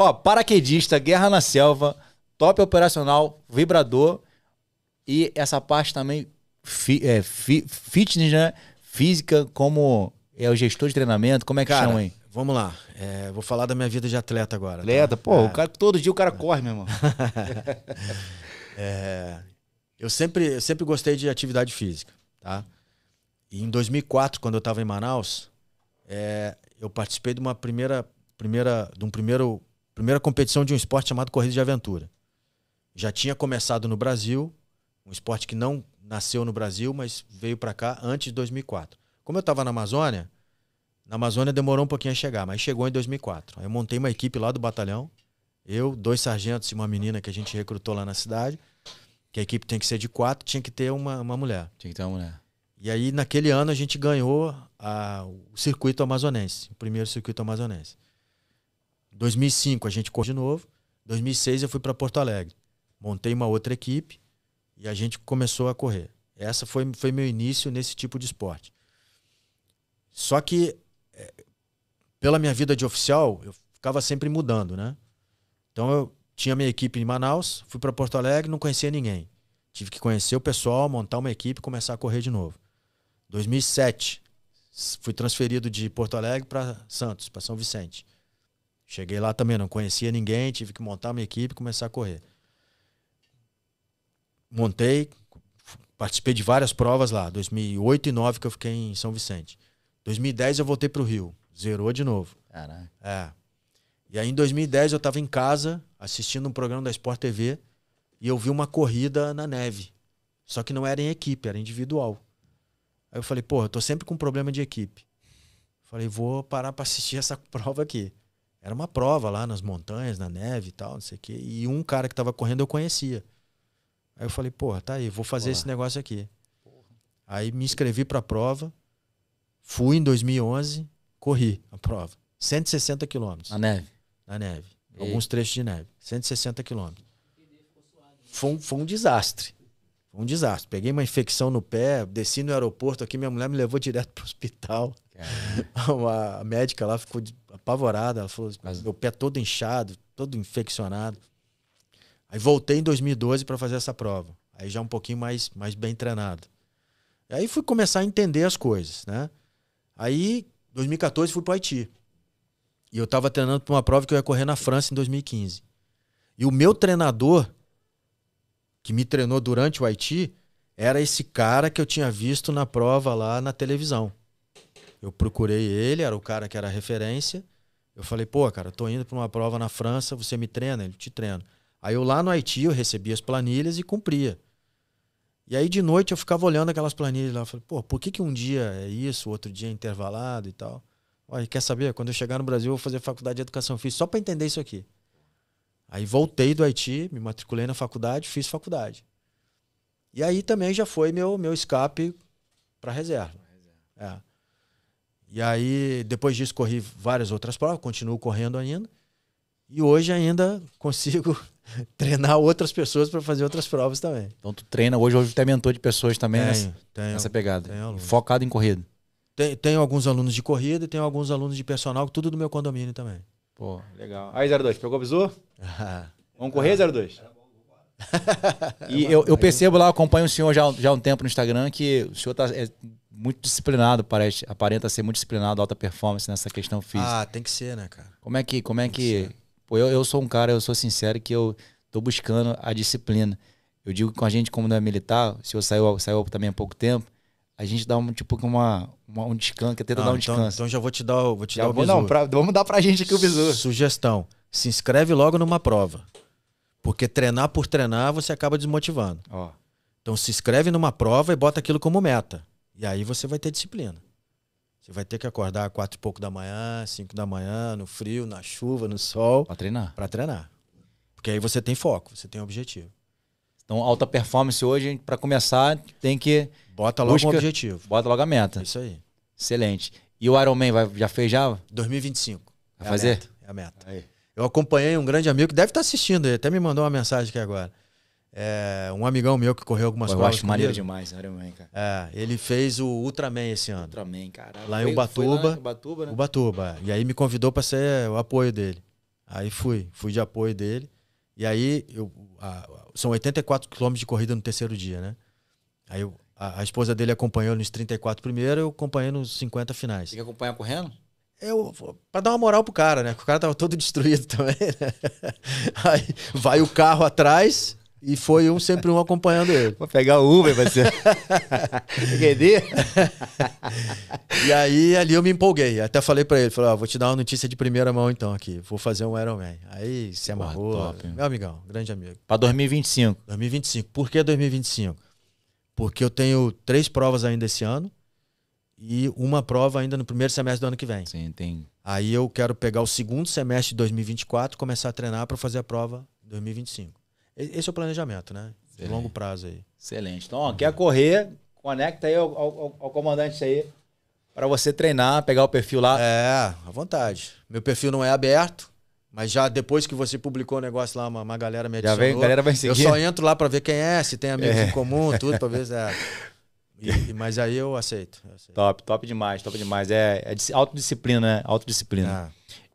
Ó, paraquedista, guerra na selva, top operacional, vibrador e essa parte também fi, é, fi, fitness, né? Física, como é o gestor de treinamento, como é que Cara, chama aí? Vamos lá, é, vou falar da minha vida de atleta agora. Tá? Atleta, tá? pô, é. o cara, todo dia o cara corre, meu irmão. É, eu, sempre, eu sempre gostei de atividade física, tá? E em 2004, quando eu estava em Manaus, é, eu participei de uma primeira, primeira, de um primeiro Primeira competição de um esporte chamado corrida de aventura. Já tinha começado no Brasil, um esporte que não nasceu no Brasil, mas veio para cá antes de 2004. Como eu estava na Amazônia, na Amazônia demorou um pouquinho a chegar, mas chegou em 2004. Aí eu montei uma equipe lá do batalhão, eu, dois sargentos e uma menina que a gente recrutou lá na cidade, que a equipe tem que ser de quatro, tinha que ter uma, uma mulher. Tinha que ter uma mulher. E aí, naquele ano, a gente ganhou a, o circuito amazonense, o primeiro circuito amazonense. 2005 a gente correu de novo. 2006 eu fui para Porto Alegre. Montei uma outra equipe e a gente começou a correr. Essa foi, foi meu início nesse tipo de esporte. Só que, é, pela minha vida de oficial, eu ficava sempre mudando, né? Então eu tinha minha equipe em Manaus, fui para Porto Alegre, não conhecia ninguém. Tive que conhecer o pessoal, montar uma equipe e começar a correr de novo. 2007, fui transferido de Porto Alegre para Santos, para São Vicente. Cheguei lá também, não conhecia ninguém, tive que montar minha equipe e começar a correr. Montei, participei de várias provas lá, 2008 e 2009 que eu fiquei em São Vicente. 2010 eu voltei para o Rio, zerou de novo. Caraca. É. E aí em 2010 eu estava em casa assistindo um programa da Sport TV e eu vi uma corrida na neve. Só que não era em equipe, era individual. Aí eu falei, porra, eu tô sempre com problema de equipe. Falei, vou parar para assistir essa prova aqui. Era uma prova lá nas montanhas, na neve e tal, não sei o quê. E um cara que tava correndo eu conhecia. Aí eu falei, porra, tá aí, vou fazer esse negócio aqui. Porra. Aí me inscrevi pra prova, fui em 2011, corri a prova. 160 quilômetros. Na neve? Na neve. E... Alguns trechos de neve. 160 quilômetros. Foi um, foi um desastre. Foi um desastre. Peguei uma infecção no pé, desci no aeroporto aqui, minha mulher me levou direto pro hospital. a Uma médica lá ficou apavorada. Ela falou, assim, Mas... meu pé todo inchado, todo infeccionado. Aí voltei em 2012 para fazer essa prova. Aí já um pouquinho mais, mais bem treinado. Aí fui começar a entender as coisas, né? Aí, 2014, fui para o Haiti. E eu estava treinando para uma prova que eu ia correr na França em 2015. E o meu treinador, que me treinou durante o Haiti, era esse cara que eu tinha visto na prova lá na televisão. Eu procurei ele, era o cara que era referência. Eu falei, pô, cara, tô indo para uma prova na França, você me treina? Ele te treina. Aí eu lá no Haiti, eu recebia as planilhas e cumpria. E aí de noite eu ficava olhando aquelas planilhas lá. Eu falei, pô, por que, que um dia é isso, outro dia é intervalado e tal? Olha, quer saber? Quando eu chegar no Brasil, eu vou fazer faculdade de educação física só para entender isso aqui. Aí voltei do Haiti, me matriculei na faculdade, fiz faculdade. E aí também já foi meu, meu escape para reserva. É. E aí, depois disso, corri várias outras provas, continuo correndo ainda. E hoje ainda consigo treinar outras pessoas para fazer outras provas também. Então tu treina hoje, hoje tu é mentor de pessoas também tenho, nessa, tenho, nessa pegada. Tenho Focado em corrida. Tem, tenho alguns alunos de corrida e tenho alguns alunos de personal, tudo do meu condomínio também. Pô, legal. Aí, 02, pegou o bizu? Vamos correr, 02? e é eu, eu, percebo assim. lá, eu acompanho o senhor já, já há um tempo no Instagram, que o senhor está é, muito disciplinado, parece, aparenta ser muito disciplinado, alta performance nessa questão física. Ah, tem que ser, né, cara? Como é que. Como é que, que pô, eu, eu sou um cara, eu sou sincero, que eu estou buscando a disciplina. Eu digo que com a gente, como não é militar, o senhor saiu, saiu também há pouco tempo, a gente dá um tipo uma, uma um descanso, é tenta não, ah, dar um então, descanso. Então já vou te dar, vou te já dar o bisu. Não, pra, vamos dar pra gente aqui o bisu. Sugestão: se inscreve logo numa prova. Porque treinar por treinar você acaba desmotivando. Então se inscreve numa prova e bota aquilo como meta. E aí você vai ter disciplina. Você vai ter que acordar quatro e pouco da manhã, cinco da manhã, no frio, na chuva, no sol. Para treinar. Para treinar. Porque aí você tem foco, você tem objetivo. Então, alta performance hoje, para começar, tem que. Bota logo busca, um objetivo. Bota logo a meta. Isso aí. Excelente. E o Ironman vai, já fez já? 2025. Vai é fazer? A é a meta. Aí. Eu acompanhei um grande amigo que deve estar assistindo, ele até me mandou uma mensagem aqui agora. É, um amigão meu que correu algumas coisas. Eu acho maneiro demais, Ironman, cara. É, ele fez o Ultraman esse ano. Ultraman, cara. Lá em Ubatuba. lá Ubatuba, né? Ubatuba. É. E aí me convidou para ser o apoio dele. Aí fui, fui de apoio dele. E aí eu, a, são 84 quilômetros de corrida no terceiro dia, né? Aí eu, a, a, esposa dele acompanhou nos 34 primeiro, eu acompanhei nos 50 finais. Tem que acompanhar correndo? eu, pra dar uma moral pro cara, né? Porque o cara tava todo destruído também, né? Aí vai o carro atrás e foi um sempre um acompanhando ele. Vou pegar o Uber, vai ser. Entendeu? e aí ali eu me empolguei. Até falei para ele, falei, ah, vou te dar uma notícia de primeira mão então aqui. Vou fazer um Man. Aí se amarrou. Porra, top, meu amigão, grande amigo. Para 2025. 2025. Por que 2025? Porque eu tenho três provas ainda esse ano e uma prova ainda no primeiro semestre do ano que vem. Sim, tem. Aí eu quero pegar o segundo semestre de 2024 começar a treinar para fazer a prova em 2025. Esse é o planejamento, né? De longo prazo aí. Excelente. Então, ó, quer correr, conecta aí ao, ao, ao comandante aí para você treinar, pegar o perfil lá. É, à vontade. Meu perfil não é aberto, mas já depois que você publicou o negócio lá, uma, uma galera me adicionou. Já vem, a galera vai seguir. Eu só entro lá para ver quem é, se tem amigos é. em comum, tudo, para ver se é. E, mas aí eu aceito, eu aceito, Top, top demais, top demais. É, é autodisciplina, né? Autodisciplina. Ah.